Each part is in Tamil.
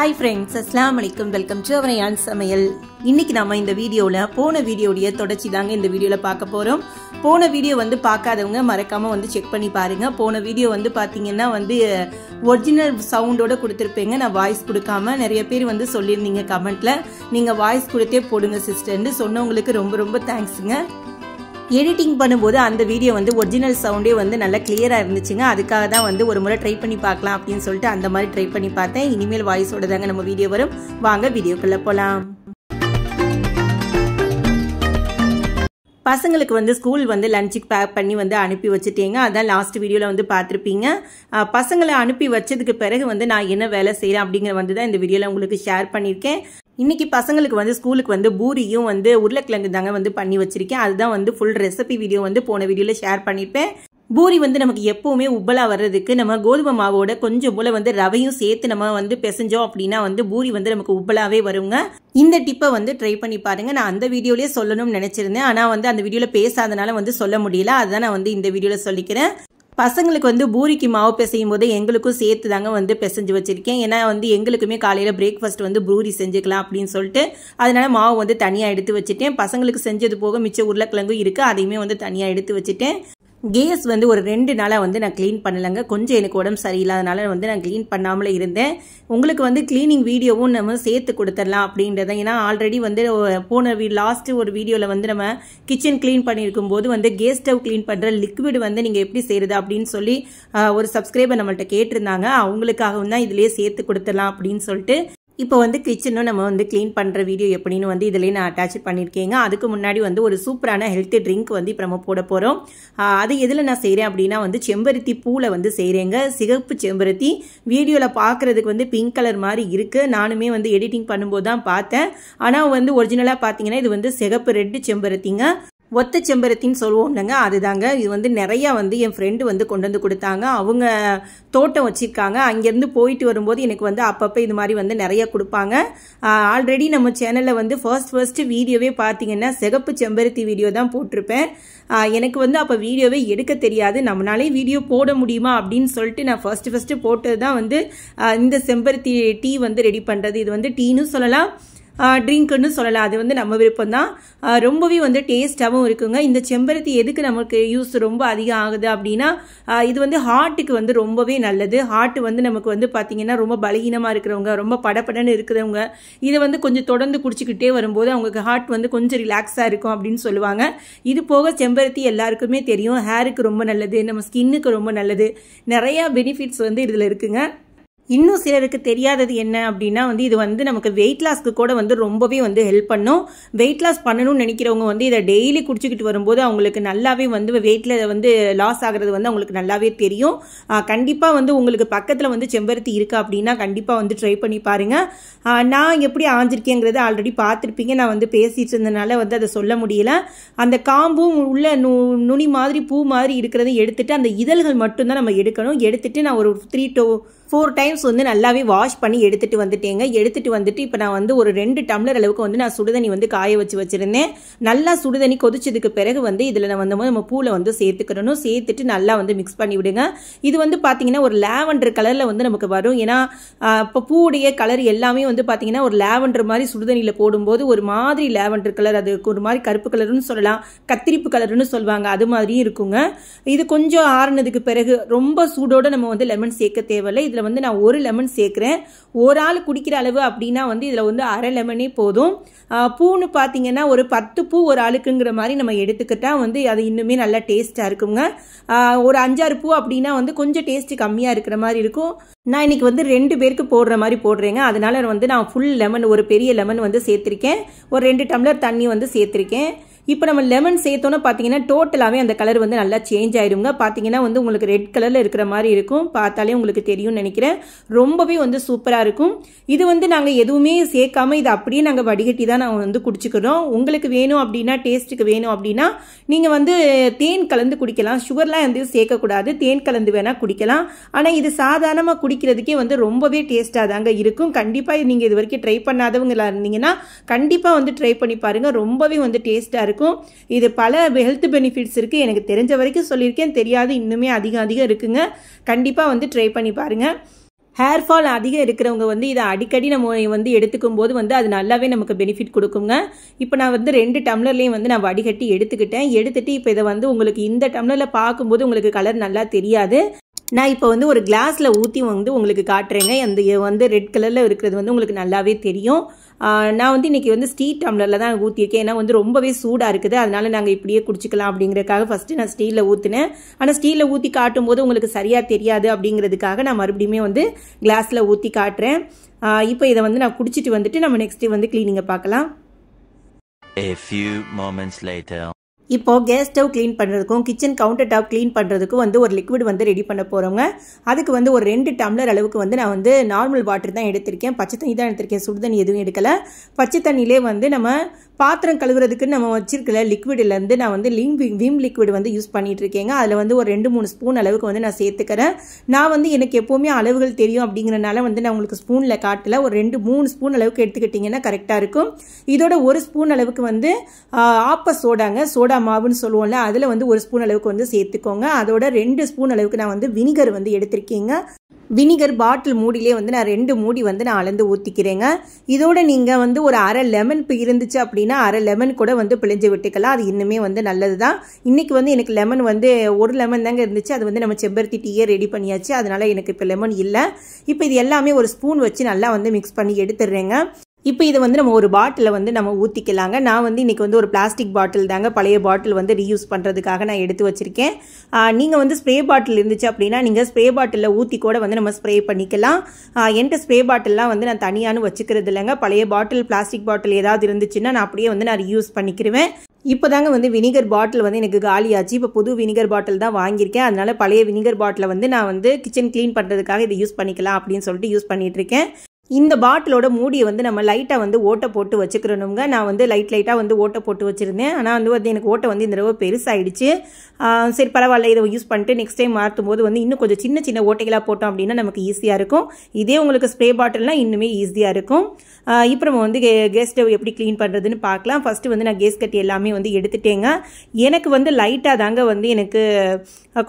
ஹாய் ஃப்ரெண்ட்ஸ் அஸ்லாம் வலைக்கம் வெல்கம் டு அவரையான் சமையல் இன்னைக்கு நம்ம இந்த வீடியோவில் போன வீடியோடைய தொடர்ச்சி தாங்க இந்த வீடியோவில் பார்க்க போகிறோம் போன வீடியோ வந்து பார்க்காதவங்க மறக்காமல் வந்து செக் பண்ணி பாருங்கள் போன வீடியோ வந்து பார்த்தீங்கன்னா வந்து ஒரிஜினல் சவுண்டோட கொடுத்துருப்பேங்க நான் வாய்ஸ் கொடுக்காம நிறைய பேர் வந்து சொல்லியிருந்தீங்க கமெண்ட்டில் நீங்கள் வாய்ஸ் கொடுத்தே போடுங்க சிஸ்டர்ன்னு சொன்னவங்களுக்கு ரொம்ப ரொம்ப தேங்க்ஸுங்க எடிட்டிங் பண்ணும்போது அந்த வீடியோ வந்து ஒரிஜினல் சவுண்டே வந்து நல்லா கிளியராக இருந்துச்சுங்க அதுக்காக தான் வந்து ஒரு முறை ட்ரை பண்ணி பார்க்கலாம் அப்படின்னு சொல்லிட்டு அந்த மாதிரி ட்ரை பண்ணி பார்த்தேன் இனிமேல் வாய்ஸோட தாங்க நம்ம வீடியோ வரும் வாங்க வீடியோக்குள்ளே போகலாம் பசங்களுக்கு வந்து ஸ்கூல் வந்து லஞ்சுக்கு பேக் பண்ணி வந்து அனுப்பி வச்சுட்டீங்க அதான் லாஸ்ட் வீடியோவில் வந்து பார்த்துருப்பீங்க பசங்களை அனுப்பி வச்சதுக்கு பிறகு வந்து நான் என்ன வேலை செய்கிறேன் அப்படிங்கிற வந்து தான் இந்த வீடியோவில் உங்களுக்கு ஷேர் பண்ணியிருக்கேன் இன்னைக்கு பசங்களுக்கு வந்து ஸ்கூலுக்கு வந்து பூரியும் வந்து உருளைக்கிழங்கு தாங்க வந்து பண்ணி வச்சிருக்கேன் அதுதான் வந்து ஃபுல் ரெசிபி வீடியோ வந்து போன வீடியோவில் ஷேர் பண்ணியிருப்பேன் பூரி வந்து நமக்கு எப்போவுமே உப்பலா வர்றதுக்கு நம்ம கோதுமை மாவோட கொஞ்சம் போல வந்து ரவையும் சேர்த்து நம்ம வந்து பிசைஞ்சோம் அப்படின்னா வந்து பூரி வந்து நமக்கு உப்பலாவே வருங்க இந்த டிப்பை வந்து ட்ரை பண்ணி பாருங்கள் நான் அந்த வீடியோலயே சொல்லணும்னு நினச்சிருந்தேன் ஆனால் வந்து அந்த வீடியோவில் பேசாதனால வந்து சொல்ல முடியல அதுதான் நான் வந்து இந்த வீடியோவில் சொல்லிக்கிறேன் பசங்களுக்கு வந்து பூரிக்கு மாவு பிசையும் போது எங்களுக்கும் சேர்த்து தாங்க வந்து பிசைஞ்சு வச்சுருக்கேன் ஏன்னா வந்து எங்களுக்குமே காலையில் பிரேக்ஃபாஸ்ட் வந்து பூரி செஞ்சுக்கலாம் அப்படின்னு சொல்லிட்டு அதனால மாவு வந்து தனியாக எடுத்து வச்சுட்டேன் பசங்களுக்கு செஞ்சது போக மிச்ச உருளைக்கிழங்கும் இருக்குது அதையுமே வந்து தனியாக எடுத்து வச்சுட்டேன் கேஸ் வந்து ஒரு ரெண்டு நாளாக வந்து நான் க்ளீன் பண்ணலைங்க கொஞ்சம் எனக்கு உடம்பு சரியில்லாதனால வந்து நான் க்ளீன் பண்ணாமலே இருந்தேன் உங்களுக்கு வந்து க்ளீனிங் வீடியோவும் நம்ம சேர்த்து கொடுத்துடலாம் அப்படின்றத ஏன்னா ஆல்ரெடி வந்து போன வீ லாஸ்ட்டு ஒரு வீடியோவில் வந்து நம்ம கிச்சன் க்ளீன் பண்ணியிருக்கும் போது வந்து கேஸ் ஸ்டவ் க்ளீன் பண்ணுற லிக்விடு வந்து நீங்கள் எப்படி செய்கிறது அப்படின்னு சொல்லி ஒரு சப்ஸ்கிரைபர் நம்மள்கிட்ட கேட்டிருந்தாங்க அவங்களுக்காகவும் தான் இதுலேயே சேர்த்து கொடுத்துடலாம் அப்படின்னு சொல்லிட்டு இப்போ வந்து கிச்சனும் நம்ம வந்து க்ளீன் பண்ணுற வீடியோ எப்படின்னு வந்து இதிலே நான் அட்டாச் பண்ணியிருக்கேங்க அதுக்கு முன்னாடி வந்து ஒரு சூப்பரான ஹெல்த்தி ட்ரிங்க் வந்து இப்போ நம்ம போட போகிறோம் அது எதில் நான் செய்கிறேன் அப்படின்னா வந்து செம்பருத்தி பூவில் வந்து செய்கிறேங்க சிகப்பு செம்பருத்தி வீடியோவில் பார்க்குறதுக்கு வந்து பிங்க் கலர் மாதிரி இருக்குது நானுமே வந்து எடிட்டிங் பண்ணும்போது தான் பார்த்தேன் ஆனால் வந்து ஒரிஜினலாக பார்த்தீங்கன்னா இது வந்து சிகப்பு ரெட்டு செம்பருத்திங்க ஒத்த செம்பருத்தின்னு சொல்லுவோம் இல்லைங்க அதுதாங்க இது வந்து நிறையா வந்து என் ஃப்ரெண்டு வந்து கொண்டு வந்து கொடுத்தாங்க அவங்க தோட்டம் வச்சுருக்காங்க அங்கேருந்து போயிட்டு வரும்போது எனக்கு வந்து அப்பப்போ இது மாதிரி வந்து நிறைய கொடுப்பாங்க ஆல்ரெடி நம்ம சேனலில் வந்து ஃபர்ஸ்ட் ஃபர்ஸ்ட் வீடியோவே பார்த்தீங்கன்னா சிகப்பு செம்பருத்தி வீடியோ தான் போட்டிருப்பேன் எனக்கு வந்து அப்போ வீடியோவே எடுக்க தெரியாது நம்மளாலே வீடியோ போட முடியுமா அப்படின்னு சொல்லிட்டு நான் ஃபர்ஸ்ட் ஃபர்ஸ்ட் போட்டது தான் வந்து இந்த செம்பருத்தி டீ வந்து ரெடி பண்ணுறது இது வந்து டீனும் சொல்லலாம் ட்ரிங்க்குன்னு சொல்லலாம் அது வந்து நம்ம விருப்பம் தான் ரொம்பவே வந்து டேஸ்ட்டாகவும் இருக்குங்க இந்த செம்பருத்தி எதுக்கு நமக்கு யூஸ் ரொம்ப அதிகம் ஆகுது அப்படின்னா இது வந்து ஹார்ட்டுக்கு வந்து ரொம்பவே நல்லது ஹார்ட் வந்து நமக்கு வந்து பார்த்திங்கன்னா ரொம்ப பலகீனமாக இருக்கிறவங்க ரொம்ப படப்படன்னு இருக்கிறவங்க இதை வந்து கொஞ்சம் தொடர்ந்து குடிச்சிக்கிட்டே வரும்போது அவங்களுக்கு ஹார்ட் வந்து கொஞ்சம் ரிலாக்ஸாக இருக்கும் அப்படின்னு சொல்லுவாங்க இது போக செம்பருத்தி எல்லாருக்குமே தெரியும் ஹேருக்கு ரொம்ப நல்லது நம்ம ஸ்கின்னுக்கு ரொம்ப நல்லது நிறையா பெனிஃபிட்ஸ் வந்து இதில் இருக்குங்க இன்னும் சிலருக்கு தெரியாதது என்ன அப்படின்னா வந்து இது வந்து நமக்கு வெயிட் லாஸ்க்கு கூட வந்து ரொம்பவே வந்து ஹெல்ப் பண்ணும் வெயிட் லாஸ் பண்ணணும்னு நினைக்கிறவங்க வந்து இதை டெய்லி குடிச்சிக்கிட்டு வரும்போது அவங்களுக்கு நல்லாவே வந்து வெயிட்டில் வந்து லாஸ் ஆகிறது வந்து அவங்களுக்கு நல்லாவே தெரியும் கண்டிப்பாக வந்து உங்களுக்கு பக்கத்தில் வந்து செம்பருத்தி இருக்கா அப்படின்னா கண்டிப்பாக வந்து ட்ரை பண்ணி பாருங்கள் நான் எப்படி ஆஞ்சிருக்கேங்கிறத ஆல்ரெடி பார்த்துருப்பீங்க நான் வந்து பேசிட்டு இருந்தனால வந்து அதை சொல்ல முடியல அந்த காம்பும் உள்ள நு நுனி மாதிரி பூ மாதிரி இருக்கிறத எடுத்துட்டு அந்த இதழ்கள் மட்டும்தான் நம்ம எடுக்கணும் எடுத்துட்டு நான் ஒரு த்ரீ டூ ஃபோர் டைம்ஸ் வந்து நல்லாவே வாஷ் பண்ணி எடுத்துகிட்டு வந்துட்டேங்க எடுத்துகிட்டு வந்துட்டு இப்போ நான் வந்து ஒரு ரெண்டு டம்ளர் அளவுக்கு வந்து நான் சுடுதண்ணி வந்து காய வச்சு வச்சுருந்தேன் நல்லா சுடுதண்ணி கொதிச்சதுக்கு பிறகு வந்து இதில் நான் வந்து நம்ம பூவில் வந்து சேர்த்துக்கிறணும் சேர்த்துட்டு நல்லா வந்து மிக்ஸ் பண்ணி விடுங்க இது வந்து பார்த்தீங்கன்னா ஒரு லேவண்டர் கலரில் வந்து நமக்கு வரும் ஏன்னா இப்போ பூவுடைய கலர் எல்லாமே வந்து பார்த்தீங்கன்னா ஒரு லேவண்டர் மாதிரி சுடுதண்ணியில் போடும்போது ஒரு மாதிரி லேவண்டர் கலர் அது ஒரு மாதிரி கருப்பு கலர்னு சொல்லலாம் கத்திரிப்பு கலர்னு சொல்லுவாங்க அது மாதிரியும் இருக்குங்க இது கொஞ்சம் ஆறுனதுக்கு பிறகு ரொம்ப சூடோடு நம்ம வந்து லெமன் சேர்க்க தேவையில்லை இதில் இதில் வந்து நான் ஒரு லெமன் சேர்க்குறேன் ஒரு ஆள் குடிக்கிற அளவு அப்படின்னா வந்து இதில் வந்து அரை லெமனே போதும் பூன்னு பார்த்தீங்கன்னா ஒரு பத்து பூ ஒரு ஆளுக்குங்கிற மாதிரி நம்ம எடுத்துக்கிட்டால் வந்து அது இன்னுமே நல்லா டேஸ்ட்டாக இருக்குங்க ஒரு அஞ்சாறு பூ அப்படின்னா வந்து கொஞ்சம் டேஸ்ட்டு கம்மியாக இருக்கிற மாதிரி இருக்கும் நான் இன்னைக்கு வந்து ரெண்டு பேருக்கு போடுற மாதிரி போடுறேங்க அதனால் வந்து நான் ஃபுல் லெமன் ஒரு பெரிய லெமன் வந்து சேர்த்துருக்கேன் ஒரு ரெண்டு டம்ளர் தண்ணி வந்து சேர்த்துருக்கேன் இப்போ நம்ம லெமன் சேர்த்தோன்னா பார்த்தீங்கன்னா டோட்டலாகவே அந்த கலர் வந்து நல்லா சேஞ்ச் ஆயிருங்க பார்த்தீங்கன்னா வந்து உங்களுக்கு ரெட் கலரில் இருக்கிற மாதிரி இருக்கும் பார்த்தாலே உங்களுக்கு தெரியும்னு நினைக்கிறேன் ரொம்பவே வந்து சூப்பராக இருக்கும் இது வந்து நாங்கள் எதுவுமே சேர்க்காம இதை அப்படியே நாங்கள் வடிகட்டி தான் நாங்கள் வந்து குடிச்சுக்கிறோம் உங்களுக்கு வேணும் அப்படின்னா டேஸ்ட்டுக்கு வேணும் அப்படின்னா நீங்கள் வந்து தேன் கலந்து குடிக்கலாம் சுகர்லாம் வந்து சேர்க்கக்கூடாது தேன் கலந்து வேணால் குடிக்கலாம் ஆனால் இது சாதாரணமாக குடிக்கிறதுக்கே வந்து ரொம்பவே டேஸ்ட்டாக தாங்க இருக்கும் கண்டிப்பாக நீங்கள் இது வரைக்கும் ட்ரை பண்ணாதவங்களா இருந்தீங்கன்னா கண்டிப்பாக வந்து ட்ரை பண்ணி பாருங்கள் ரொம்பவே வந்து டேஸ்ட்டாக இருக்கும் இருக்கும் இது பல ஹெல்த் பெனிஃபிட்ஸ் இருக்குது எனக்கு தெரிஞ்ச வரைக்கும் சொல்லியிருக்கேன் தெரியாது இன்னுமே அதிகம் அதிகம் இருக்குங்க கண்டிப்பாக வந்து ட்ரை பண்ணி பாருங்கள் ஹேர் ஃபால் அதிகம் இருக்கிறவங்க வந்து இதை அடிக்கடி நம்ம வந்து எடுத்துக்கும் போது வந்து அது நல்லாவே நமக்கு பெனிஃபிட் கொடுக்குங்க இப்போ நான் வந்து ரெண்டு டம்ளர்லேயும் வந்து நான் வடிகட்டி எடுத்துக்கிட்டேன் எடுத்துகிட்டு இப்போ இதை வந்து உங்களுக்கு இந்த டம்ளரில் பார்க்கும்போது உங்களுக்கு கலர் நல்லா தெரியாது நான் இப்போ வந்து ஒரு கிளாஸில் ஊற்றி வந்து உங்களுக்கு காட்டுறேங்க அந்த வந்து ரெட் கலரில் இருக்கிறது வந்து உங்களுக்கு நல்லாவே தெரியும் நான் வந்து இன்றைக்கி வந்து ஸ்டீல் டம்ளரில் தான் ஊற்றியிருக்கேன் ஏன்னா வந்து ரொம்பவே சூடாக இருக்குது அதனால் நாங்கள் இப்படியே குடிச்சிக்கலாம் அப்படிங்கிறதுக்காக ஃபஸ்ட்டு நான் ஸ்டீலில் ஊற்றினேன் ஆனால் ஸ்டீலில் ஊற்றி காட்டும்போது உங்களுக்கு சரியாக தெரியாது அப்படிங்கிறதுக்காக நான் மறுபடியுமே வந்து கிளாஸில் ஊற்றி காட்டுறேன் இப்போ இதை வந்து நான் குடிச்சிட்டு வந்துட்டு நம்ம நெக்ஸ்ட்டு வந்து க்ளீனிங்கை பார்க்கலாம் A few moments later. இப்போ கேஸ் ஸ்டவ் க்ளீன் பண்ணுறதுக்கும் கிச்சன் கவுண்டர் டாப் க்ளீன் பண்ணுறதுக்கும் வந்து ஒரு லிக்விட் வந்து ரெடி பண்ண போகிறோங்க அதுக்கு வந்து ஒரு ரெண்டு டம்ளர் அளவுக்கு வந்து நான் வந்து நார்மல் வாட்டர் தான் எடுத்திருக்கேன் பச்சை தண்ணி தான் எடுத்திருக்கேன் சுடு தண்ணி எதுவும் எடுக்கலை பச்சை தண்ணியிலே வந்து நம்ம பாத்திரம் கழுவுறதுக்கு நம்ம வச்சிருக்கல லிக்விட்லேருந்து நான் வந்து லிம் விம் லிக்விட் வந்து யூஸ் பண்ணிட்டு இருக்கேங்க அதில் வந்து ஒரு ரெண்டு மூணு ஸ்பூன் அளவுக்கு வந்து நான் சேர்த்துக்கிறேன் நான் வந்து எனக்கு எப்போவுமே அளவுகள் தெரியும் அப்படிங்கிறனால வந்து நான் உங்களுக்கு ஸ்பூனில் காட்டல ஒரு ரெண்டு மூணு ஸ்பூன் அளவுக்கு எடுத்துக்கிட்டிங்கன்னா கரெக்டாக இருக்கும் இதோட ஒரு ஸ்பூன் அளவுக்கு வந்து ஆப்ப சோடாங்க சோடா மாவுன்னு சொல்லுவோம்ல அதில் வந்து ஒரு ஸ்பூன் அளவுக்கு வந்து சேர்த்துக்கோங்க அதோட ரெண்டு ஸ்பூன் அளவுக்கு நான் வந்து வினிகர் வந்து எடுத்திருக்கீங்க வினிகர் பாட்டில் மூடிலே வந்து நான் ரெண்டு மூடி வந்து நான் அளந்து ஊற்றிக்கிறேங்க இதோட நீங்கள் வந்து ஒரு அரை லெமன் இப்போ இருந்துச்சு அப்படின்னா அரை லெமன் கூட வந்து பிழிஞ்சு விட்டுக்கலாம் அது இன்னுமே வந்து நல்லது தான் இன்றைக்கி வந்து எனக்கு லெமன் வந்து ஒரு லெமன் தாங்க இருந்துச்சு அது வந்து நம்ம செம்பருத்தி டீயே ரெடி பண்ணியாச்சு அதனால் எனக்கு இப்போ லெமன் இல்லை இப்போ இது எல்லாமே ஒரு ஸ்பூன் வச்சு நல்லா வந்து மிக்ஸ் பண்ணி எடுத்துடுறேங்க இப்போ இதை வந்து நம்ம ஒரு பாட்டிலை வந்து நம்ம ஊற்றிக்கலாங்க நான் வந்து இன்றைக்கி வந்து ஒரு பிளாஸ்டிக் பாட்டில் தாங்க பழைய பாட்டில் வந்து ரீயூஸ் பண்ணுறதுக்காக நான் எடுத்து வச்சுருக்கேன் நீங்கள் வந்து ஸ்ப்ரே பாட்டில் இருந்துச்சு அப்படின்னா நீங்கள் ஸ்ப்ரே பாட்டிலில் ஊற்றி கூட வந்து நம்ம ஸ்ப்ரே பண்ணிக்கலாம் என்கிட்ட ஸ்ப்ரே பாட்டில்லாம் வந்து நான் தனியானு வச்சுக்கிறது இல்லைங்க பழைய பாட்டில் பிளாஸ்டிக் பாட்டில் ஏதாவது இருந்துச்சுன்னா நான் அப்படியே வந்து நான் ரீயூஸ் பண்ணிக்கிருவேன் இப்போ தாங்க வந்து வினிகர் பாட்டில் வந்து எனக்கு காலியாச்சு இப்போ புது வினிகர் பாட்டில் தான் வாங்கியிருக்கேன் அதனால் பழைய வினிகர் பாட்டிலை வந்து நான் வந்து கிச்சன் க்ளீன் பண்ணுறதுக்காக இதை யூஸ் பண்ணிக்கலாம் அப்படின்னு சொல்லிட்டு யூஸ் பண்ணிகிட்ருக்கேன் இந்த பாட்டிலோட மூடியை வந்து நம்ம லைட்டாக வந்து ஓட்டை போட்டு வச்சுக்கிறணுங்க நான் வந்து லைட் லைட்டாக வந்து ஓட்டை போட்டு வச்சுருந்தேன் ஆனால் வந்து வந்து எனக்கு ஓட்டை வந்து இந்த தடவை பெருசாகிடுச்சு சரி பரவாயில்ல இதை யூஸ் பண்ணிட்டு நெக்ஸ்ட் டைம் மாற்றும் போது வந்து இன்னும் கொஞ்சம் சின்ன சின்ன ஓட்டைகளாக போட்டோம் அப்படின்னா நமக்கு ஈஸியாக இருக்கும் இதே உங்களுக்கு ஸ்ப்ரே பாட்டில்னால் இன்னுமே ஈஸியாக இருக்கும் இப்போ நம்ம வந்து கேஸ் ஸ்டவ் எப்படி க்ளீன் பண்ணுறதுன்னு பார்க்கலாம் ஃபஸ்ட்டு வந்து நான் கேஸ் கட்டி எல்லாமே வந்து எடுத்துட்டேங்க எனக்கு வந்து லைட்டாக தாங்க வந்து எனக்கு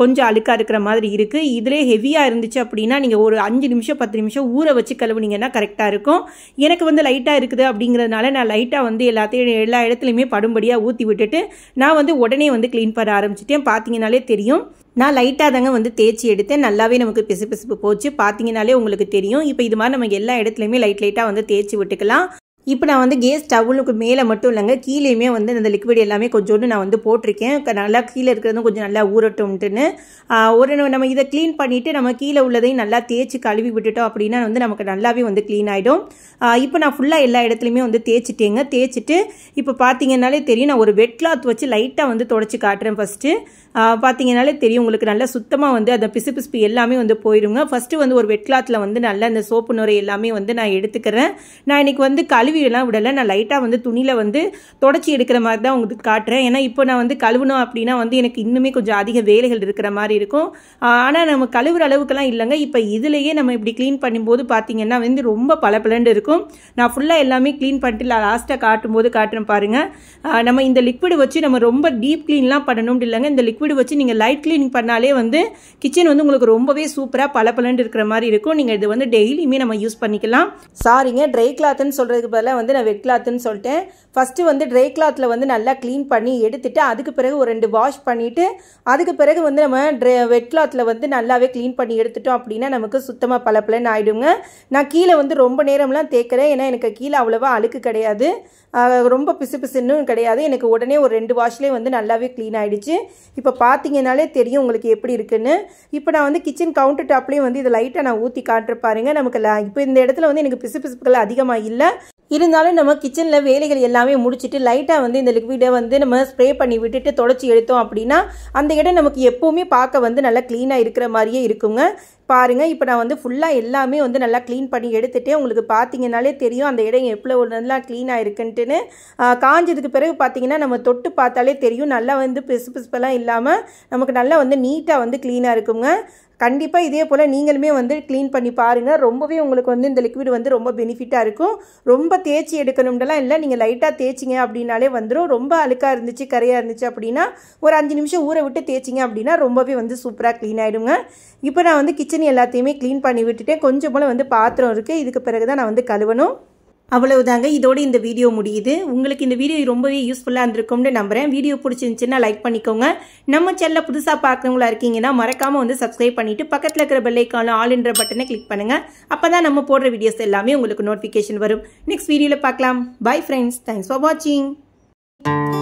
கொஞ்சம் அழுக்காக இருக்கிற மாதிரி இருக்குது இதிலே ஹெவியாக இருந்துச்சு அப்படின்னா நீங்கள் ஒரு அஞ்சு நிமிஷம் பத்து நிமிஷம் ஊற வச்சு கழுவுனீங்கன்னா பண்ணால் கரெக்டாக இருக்கும் எனக்கு வந்து லைட்டாக இருக்குது அப்படிங்கிறதுனால நான் லைட்டாக வந்து எல்லாத்தையும் எல்லா இடத்துலையுமே படும்படியாக ஊற்றி விட்டுட்டு நான் வந்து உடனே வந்து க்ளீன் பண்ண ஆரம்பிச்சிட்டேன் பார்த்தீங்கனாலே தெரியும் நான் லைட்டாக தாங்க வந்து தேய்ச்சி எடுத்தேன் நல்லாவே நமக்கு பிசு பிசுப்பு போச்சு பார்த்தீங்கனாலே உங்களுக்கு தெரியும் இப்போ இது மாதிரி நம்ம எல்லா இடத்துலையுமே லைட் லைட்டாக வந்து தேய்ச்சி விட்டுக்கலாம் இப்போ நான் வந்து கேஸ் ஸ்டவ்வுக்கு மேலே மட்டும் இல்லைங்க கீழேயுமே வந்து அந்த லிக்விட் எல்லாமே கொஞ்சோண்டு நான் வந்து போட்டிருக்கேன் நல்லா கீழே இருக்கிறதும் கொஞ்சம் நல்லா ஊறட்டும்ட்டுன்னு ஒரு நம்ம இதை க்ளீன் பண்ணிவிட்டு நம்ம கீழே உள்ளதையும் நல்லா தேய்ச்சி கழுவி விட்டுட்டோம் அப்படின்னா வந்து நமக்கு நல்லாவே வந்து க்ளீன் ஆகிடும் இப்போ நான் ஃபுல்லாக எல்லா இடத்துலையுமே வந்து தேய்ச்சிட்டேங்க தேய்ச்சிட்டு இப்போ பார்த்தீங்கன்னாலே தெரியும் நான் ஒரு வெட் கிளாத் வச்சு லைட்டாக வந்து தொடச்சி காட்டுறேன் ஃபஸ்ட்டு பார்த்தீங்கனாலே தெரியும் உங்களுக்கு நல்லா சுத்தமாக வந்து அந்த பிசு பிசுப்பு எல்லாமே வந்து போயிடுங்க ஃபஸ்ட்டு வந்து ஒரு வெட் கிளாத்தில் வந்து நல்லா அந்த சோப்பு நுரை எல்லாமே வந்து நான் எடுத்துக்கிறேன் நான் இன்றைக்கி வந்து கழுவி கழுவியெல்லாம் விடலை நான் லைட்டாக வந்து துணியில் வந்து தொடச்சி எடுக்கிற மாதிரி தான் உங்களுக்கு காட்டுறேன் ஏன்னா இப்போ நான் வந்து கழுவுனோம் அப்படின்னா வந்து எனக்கு இன்னுமே கொஞ்சம் அதிக வேலைகள் இருக்கிற மாதிரி இருக்கும் ஆனால் நம்ம கழுவுற அளவுக்குலாம் இல்லைங்க இப்போ இதுலேயே நம்ம இப்படி க்ளீன் பண்ணும்போது பார்த்தீங்கன்னா வந்து ரொம்ப பளபளண்டு இருக்கும் நான் ஃபுல்லாக எல்லாமே க்ளீன் பண்ணிட்டு லாஸ்ட்டாக காட்டும்போது காட்டுறேன் பாருங்கள் நம்ம இந்த லிக்விடு வச்சு நம்ம ரொம்ப டீப் க்ளீன்லாம் பண்ணணும் இல்லைங்க இந்த லிக்விடு வச்சு நீங்கள் லைட் க்ளீனிங் பண்ணாலே வந்து கிச்சன் வந்து உங்களுக்கு ரொம்பவே சூப்பராக பளபளண்டு இருக்கிற மாதிரி இருக்கும் நீங்கள் இது வந்து டெய்லியுமே நம்ம யூஸ் பண்ணிக்கலாம் சாரிங்க ட்ரை கிளாத்னு சொல்கிறதுக்கு முதல்ல வந்து நான் வெட் கிளாத்துன்னு சொல்லிட்டேன் ஃபஸ்ட்டு வந்து ட்ரை கிளாத்தில் வந்து நல்லா க்ளீன் பண்ணி எடுத்துட்டு அதுக்கு பிறகு ஒரு ரெண்டு வாஷ் பண்ணிவிட்டு அதுக்கு பிறகு வந்து நம்ம ட்ரை வெட் கிளாத்தில் வந்து நல்லாவே க்ளீன் பண்ணி எடுத்துட்டோம் அப்படின்னா நமக்கு சுத்தமாக பல பலன் ஆகிடுங்க நான் கீழே வந்து ரொம்ப நேரம்லாம் தேக்கிறேன் ஏன்னா எனக்கு கீழே அவ்வளோவா அழுக்கு கிடையாது ரொம்ப பிசு பிசுன்னு கிடையாது எனக்கு உடனே ஒரு ரெண்டு வாஷ்லேயே வந்து நல்லாவே க்ளீன் ஆகிடுச்சு இப்போ பார்த்தீங்கனாலே தெரியும் உங்களுக்கு எப்படி இருக்குன்னு இப்போ நான் வந்து கிச்சன் கவுண்டர் டாப்லேயும் வந்து இதை லைட்டாக நான் ஊற்றி காட்டுற பாருங்கள் நமக்கு இப்போ இந்த இடத்துல வந்து எனக்கு பிசு பிசுப்புகள் அதிகமாக இல்லை இருந்தாலும் நம்ம கிச்சனில் வேலைகள் எல்லாமே முடிச்சுட்டு லைட்டாக வந்து இந்த லிக்விடை வந்து நம்ம ஸ்ப்ரே பண்ணி விட்டுட்டு தொடச்சி எடுத்தோம் அப்படின்னா அந்த இடம் நமக்கு எப்போவுமே பார்க்க வந்து நல்லா க்ளீனாக இருக்கிற மாதிரியே இருக்குங்க பாருங்கள் இப்போ நான் வந்து ஃபுல்லாக எல்லாமே வந்து நல்லா க்ளீன் பண்ணி எடுத்துகிட்டே உங்களுக்கு பார்த்தீங்கனாலே தெரியும் அந்த இடம் எவ்வளோ நல்லா க்ளீனாக இருக்குன்ட்டுன்னு காஞ்சதுக்கு பிறகு பார்த்தீங்கன்னா நம்ம தொட்டு பார்த்தாலே தெரியும் நல்லா வந்து பிசு பிசுப்பெல்லாம் இல்லாமல் நமக்கு நல்லா வந்து நீட்டாக வந்து க்ளீனாக இருக்குங்க கண்டிப்பாக இதே போல் நீங்களுமே வந்து க்ளீன் பண்ணி பாருங்கள் ரொம்பவே உங்களுக்கு வந்து இந்த லிக்விட் வந்து ரொம்ப பெனிஃபிட்டாக இருக்கும் ரொம்ப தேய்ச்சி எடுக்கணும்டெல்லாம் இல்லை நீங்கள் லைட்டாக தேய்ச்சிங்க அப்படின்னாலே வந்துடும் ரொம்ப அழுக்காக இருந்துச்சு கரையாக இருந்துச்சு அப்படின்னா ஒரு அஞ்சு நிமிஷம் ஊற விட்டு தேய்ச்சிங்க அப்படின்னா ரொம்பவே வந்து சூப்பராக க்ளீன் ஆகிடுங்க இப்போ நான் வந்து கிச்சன் எல்லாத்தையுமே க்ளீன் பண்ணி விட்டுட்டேன் கொஞ்சம் போல் வந்து பாத்திரம் இருக்குது இதுக்கு பிறகு தான் நான் வந்து கழுவணும் அவ்வளவுதாங்க இதோட இந்த வீடியோ முடியுது உங்களுக்கு இந்த வீடியோ ரொம்பவே யூஸ்ஃபுல்லாக இருந்திருக்கும்னு நம்புகிறேன் வீடியோ பிடிச்சிருந்துச்சுன்னா லைக் பண்ணிக்கோங்க நம்ம சேனலில் புதுசாக பார்க்குறவங்களா இருக்கீங்கன்னா மறக்காமல் வந்து சப்ஸ்கிரைப் பண்ணிவிட்டு பக்கத்தில் இருக்கிற பெல்லைக்கான ஆல் என்ற பட்டனை கிளிக் பண்ணுங்கள் அப்போ தான் நம்ம போடுற வீடியோஸ் எல்லாமே உங்களுக்கு நோட்டிஃபிகேஷன் வரும் நெக்ஸ்ட் வீடியோவில் பார்க்கலாம் பாய் ஃப்ரெண்ட்ஸ் தேங்க்ஸ் ஃபார் வாட்சிங்